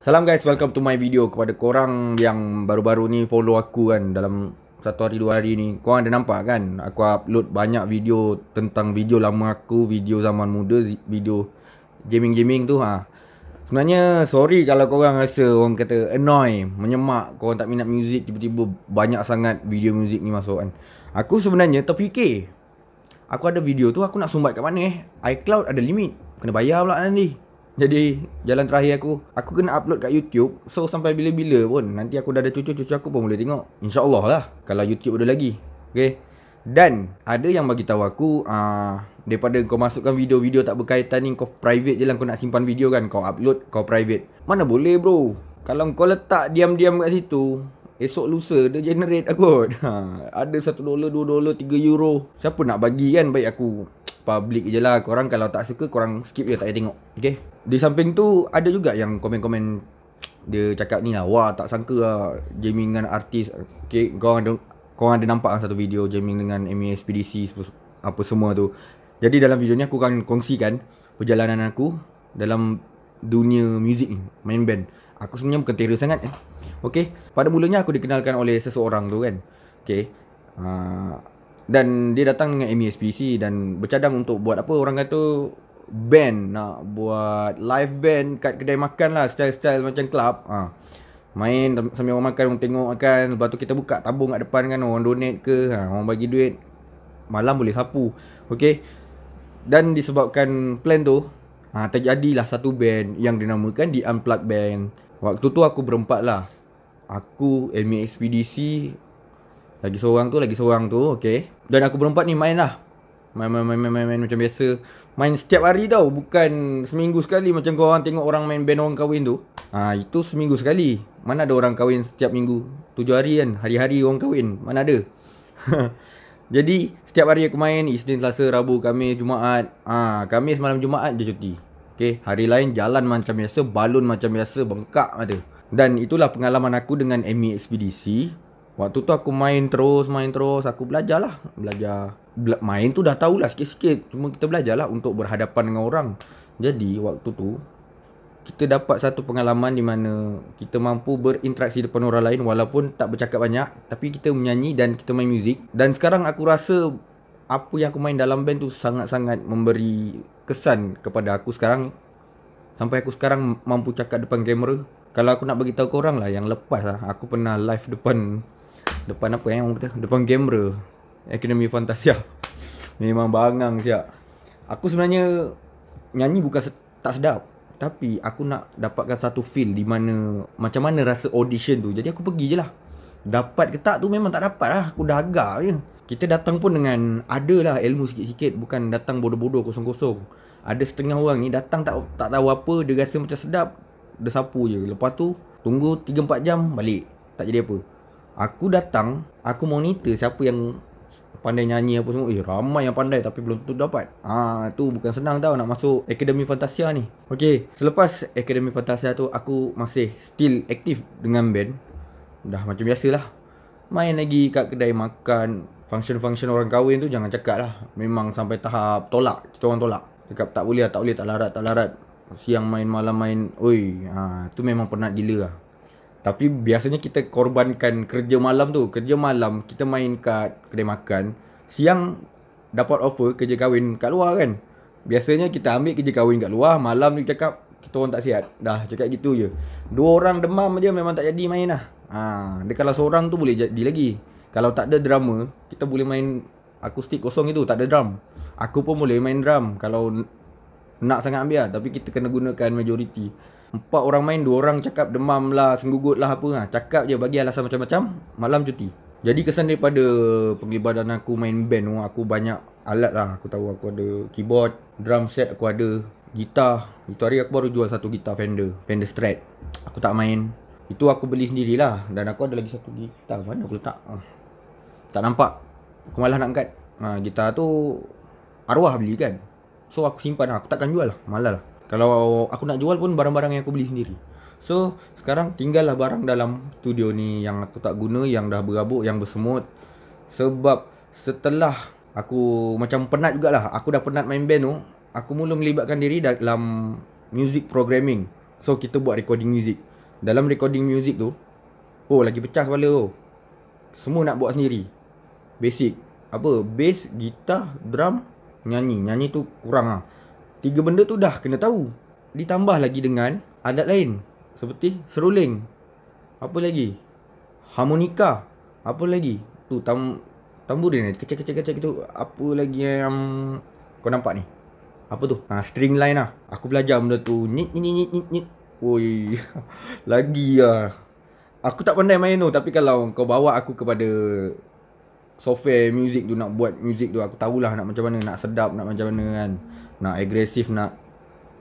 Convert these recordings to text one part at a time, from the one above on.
Salam guys, welcome to my video kepada korang yang baru-baru ni follow aku kan dalam satu hari dua hari ni Korang ada nampak kan, aku upload banyak video tentang video lama aku, video zaman muda, video gaming-gaming tu ha. Sebenarnya sorry kalau korang rasa orang kata annoy, menyemak, korang tak minat muzik tiba-tiba banyak sangat video muzik ni masuk kan Aku sebenarnya terfikir Aku ada video tu aku nak sumbat kat mana eh iCloud ada limit Kena bayar pula nanti jadi jalan terakhir aku Aku kena upload kat YouTube So sampai bila-bila pun Nanti aku dah ada cucu Cucu aku pun boleh tengok InsyaAllah lah Kalau YouTube ada lagi Okay Dan Ada yang bagi tahu aku uh, Daripada kau masukkan video-video tak berkaitan ni Kau private je lah Kau nak simpan video kan Kau upload Kau private Mana boleh bro Kalau kau letak diam-diam kat situ Esok lusa dia generate aku ha, Ada 1 dolar, 2 dolar, 3 euro Siapa nak bagi kan baik aku public je lah Korang kalau tak suka Korang skip je Tak payah tengok Okay Di samping tu Ada juga yang komen-komen Dia cakap ni lah Wah tak sangka lah Jamming dengan artis Okay Korang ada Korang ada nampak lah satu video Jamming dengan MA SPDC Apa semua tu Jadi dalam video ni Aku akan kongsikan Perjalanan aku Dalam Dunia muzik ni Main band Aku sebenarnya bukan terror sangat eh. Okay Pada mulanya aku dikenalkan oleh Seseorang tu kan Okay uh, dan dia datang dengan Amy dan bercadang untuk buat apa orang kata band nak buat live band kat kedai makan lah style-style macam club ha. Main sambil orang makan, orang tengok makan Lepas tu kita buka tabung kat depan kan Orang donate ke, ha, orang bagi duit Malam boleh sapu Okay Dan disebabkan plan tu ha, Terjadilah satu band yang dinamakan The Unplugged Band Waktu tu aku berempat lah Aku, Amy Expedisi lagi seorang tu, lagi seorang tu, okey. Dan aku berempat ni main lah. Main, main, main, main, main, main macam biasa. Main setiap hari tau, bukan seminggu sekali macam kau orang tengok orang main band orang kahwin tu. Ha, itu seminggu sekali. Mana ada orang kahwin setiap minggu? Tujuh hari kan, hari-hari orang kahwin. Mana ada? Jadi, setiap hari aku main, Isnin, Selasa, Rabu, Kamis, Jumaat. Ah, ha, Kamis malam Jumaat je cuti. Okay, hari lain jalan macam biasa, balun macam biasa, bengkak ada. Dan itulah pengalaman aku dengan Amy e Waktu tu aku main terus, main terus. Aku belajar lah. Belajar. Bel- main tu dah tahulah sikit-sikit. Cuma kita belajar lah untuk berhadapan dengan orang. Jadi, waktu tu, kita dapat satu pengalaman di mana kita mampu berinteraksi depan orang lain walaupun tak bercakap banyak. Tapi kita menyanyi dan kita main muzik. Dan sekarang aku rasa apa yang aku main dalam band tu sangat-sangat memberi kesan kepada aku sekarang. Sampai aku sekarang mampu cakap depan kamera. Kalau aku nak bagi tahu korang lah yang lepas lah aku pernah live depan depan apa yang eh? depan kamera Academy Fantasia memang bangang siap aku sebenarnya nyanyi bukan se- tak sedap tapi aku nak dapatkan satu feel di mana macam mana rasa audition tu jadi aku pergi je lah dapat ke tak tu memang tak dapat lah aku dah agak je kita datang pun dengan ada lah ilmu sikit-sikit bukan datang bodoh-bodoh kosong-kosong ada setengah orang ni datang tak tak tahu apa dia rasa macam sedap dia sapu je lepas tu tunggu 3 4 jam balik tak jadi apa Aku datang Aku monitor siapa yang Pandai nyanyi apa semua Eh ramai yang pandai Tapi belum tentu dapat Ah ha, tu bukan senang tau Nak masuk Akademi Fantasia ni Okey, Selepas Akademi Fantasia tu Aku masih Still aktif Dengan band Dah macam biasalah. Main lagi kat kedai makan Function-function orang kahwin tu Jangan cakap lah Memang sampai tahap Tolak Kita orang tolak Cakap tak boleh Tak boleh tak larat Tak larat Siang main malam main Oi ha, Tu memang penat gila lah tapi biasanya kita korbankan kerja malam tu. Kerja malam kita main kat kedai makan. Siang dapat offer kerja kahwin kat luar kan. Biasanya kita ambil kerja kahwin kat luar. Malam ni cakap kita orang tak sihat. Dah cakap gitu je. Dua orang demam je memang tak jadi main lah. Ha, dia kalau seorang tu boleh jadi lagi. Kalau tak ada drama, kita boleh main akustik kosong itu. Tak ada drum. Aku pun boleh main drum. Kalau nak sangat ambil lah. Tapi kita kena gunakan majoriti. Empat orang main, dua orang cakap demam lah, senggugut lah apa lah. Cakap je bagi alasan macam-macam, malam cuti. Jadi kesan daripada penglibatan aku main band tu, oh, aku banyak alat lah. Aku tahu aku ada keyboard, drum set aku ada, gitar. Itu hari aku baru jual satu gitar Fender, Fender Strat. Aku tak main. Itu aku beli sendirilah. Dan aku ada lagi satu gitar. Mana aku letak? Ah, tak nampak. Aku malah nak angkat. Ha, gitar tu arwah beli kan. So aku simpan lah. Aku takkan jual lah. Malah lah. Kalau aku nak jual pun barang-barang yang aku beli sendiri. So, sekarang tinggallah barang dalam studio ni yang aku tak guna, yang dah berabuk, yang bersemut. Sebab setelah aku macam penat jugalah, aku dah penat main band tu, aku mula melibatkan diri dalam music programming. So, kita buat recording music. Dalam recording music tu, oh lagi pecah kepala tu. Semua nak buat sendiri. Basic. Apa? Bass, gitar, drum, nyanyi. Nyanyi tu kurang lah. Tiga benda tu dah kena tahu Ditambah lagi dengan adat lain Seperti seruling Apa lagi? Harmonika Apa lagi? Tu tam tamburin ni kecil-kecil-kecil gitu Apa lagi yang kau nampak ni? Apa tu? Ha, streamline lah Aku belajar benda tu Nyit nyit nyit nyit nyit Woi Lagi lah Aku tak pandai main tu Tapi kalau kau bawa aku kepada software music tu nak buat music tu aku tahulah nak macam mana nak sedap nak macam mana kan nak agresif nak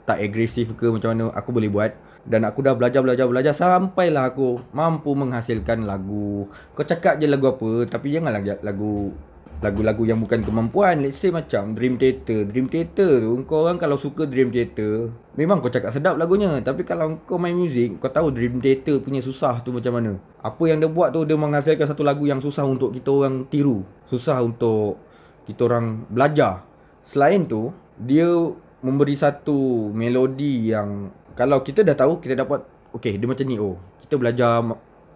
tak agresif ke macam mana aku boleh buat dan aku dah belajar belajar belajar sampai lah aku mampu menghasilkan lagu kau cakap je lagu apa tapi janganlah lagu lagu-lagu yang bukan kemampuan let's say macam Dream Theater Dream Theater tu kau orang kalau suka Dream Theater memang kau cakap sedap lagunya tapi kalau kau main muzik kau tahu Dream Theater punya susah tu macam mana apa yang dia buat tu dia menghasilkan satu lagu yang susah untuk kita orang tiru susah untuk kita orang belajar selain tu dia memberi satu melodi yang kalau kita dah tahu kita dapat okey dia macam ni oh kita belajar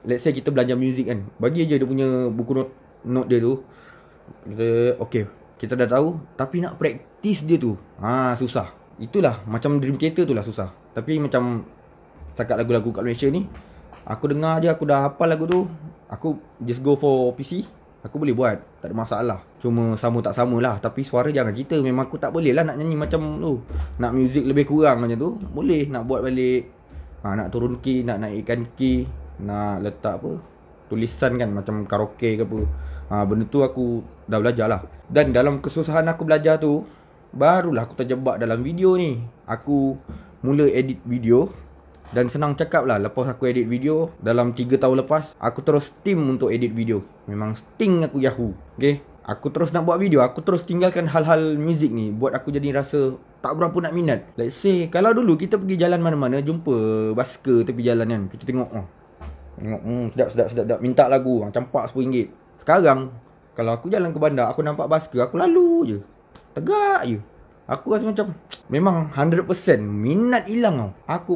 let's say kita belajar muzik kan bagi aja dia punya buku not note dia tu kita okey, kita dah tahu tapi nak praktis dia tu. Ha susah. Itulah macam dream theater tu lah susah. Tapi macam cakap lagu-lagu kat Malaysia ni, aku dengar je aku dah hafal lagu tu, aku just go for PC, aku boleh buat. Tak ada masalah. Cuma sama tak sama lah. Tapi suara jangan cerita. Memang aku tak boleh lah nak nyanyi macam tu. Nak muzik lebih kurang macam tu. Boleh nak buat balik. Ha, nak turun key, nak naikkan key. Nak letak apa. Tulisan kan macam karaoke ke apa. Ha, benda tu aku dah belajar lah Dan dalam kesusahan aku belajar tu Barulah aku terjebak dalam video ni Aku mula edit video Dan senang cakap lah Lepas aku edit video Dalam 3 tahun lepas Aku terus steam untuk edit video Memang sting aku yahoo Okay Aku terus nak buat video Aku terus tinggalkan hal-hal muzik ni Buat aku jadi rasa Tak berapa nak minat Let's say Kalau dulu kita pergi jalan mana-mana Jumpa basker tepi jalan kan Kita tengok oh. Tengok hmm, sedap, sedap sedap sedap Minta lagu ah, Campak RM10 Sekarang kalau aku jalan ke bandar Aku nampak bas basker Aku lalu je Tegak je Aku rasa macam Memang 100% Minat hilang tau Aku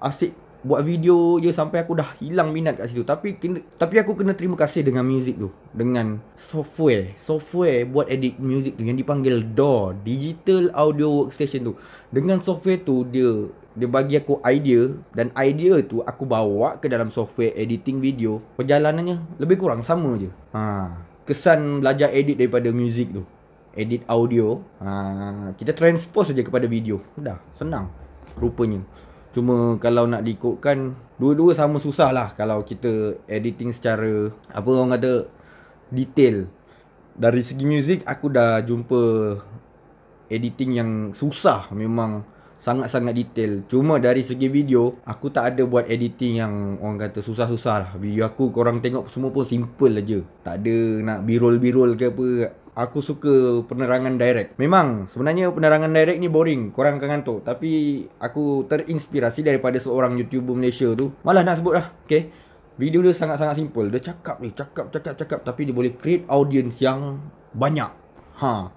asyik buat video je Sampai aku dah hilang minat kat situ Tapi kena, tapi aku kena terima kasih dengan music tu Dengan software Software buat edit music tu Yang dipanggil DAW Digital Audio Workstation tu Dengan software tu Dia dia bagi aku idea Dan idea tu aku bawa ke dalam software editing video Perjalanannya lebih kurang sama je Haa kesan belajar edit daripada music tu. Edit audio. Uh, kita transpose je kepada video. Dah, senang. Rupanya. Cuma kalau nak diikutkan, dua-dua sama susah lah kalau kita editing secara, apa orang kata, detail. Dari segi music, aku dah jumpa editing yang susah. Memang sangat-sangat detail Cuma dari segi video Aku tak ada buat editing yang orang kata susah-susah lah Video aku korang tengok semua pun simple je Tak ada nak birol-birol ke apa Aku suka penerangan direct Memang sebenarnya penerangan direct ni boring Korang akan ngantuk Tapi aku terinspirasi daripada seorang YouTuber Malaysia tu Malah nak sebut lah Okay Video dia sangat-sangat simple Dia cakap ni cakap-cakap-cakap Tapi dia boleh create audience yang banyak Ha,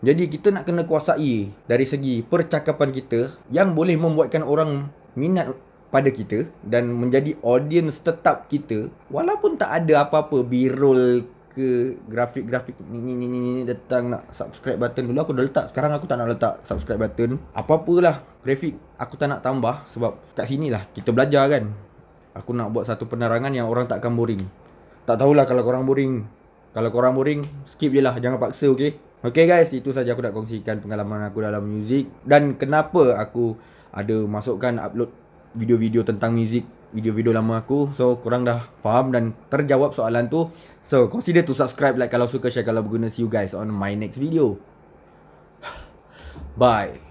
jadi kita nak kena kuasai dari segi percakapan kita yang boleh membuatkan orang minat pada kita dan menjadi audience tetap kita walaupun tak ada apa-apa birol ke grafik-grafik ni ni ni ni ni datang nak subscribe button dulu aku dah letak sekarang aku tak nak letak subscribe button apa-apalah grafik aku tak nak tambah sebab kat sini lah kita belajar kan aku nak buat satu penerangan yang orang takkan boring tak tahulah kalau korang boring kalau korang boring skip je lah jangan paksa okey Okay guys, itu saja aku nak kongsikan pengalaman aku dalam muzik dan kenapa aku ada masukkan upload video-video tentang muzik video-video lama aku. So, korang dah faham dan terjawab soalan tu. So, consider to subscribe, like kalau suka, share kalau berguna. See you guys on my next video. Bye.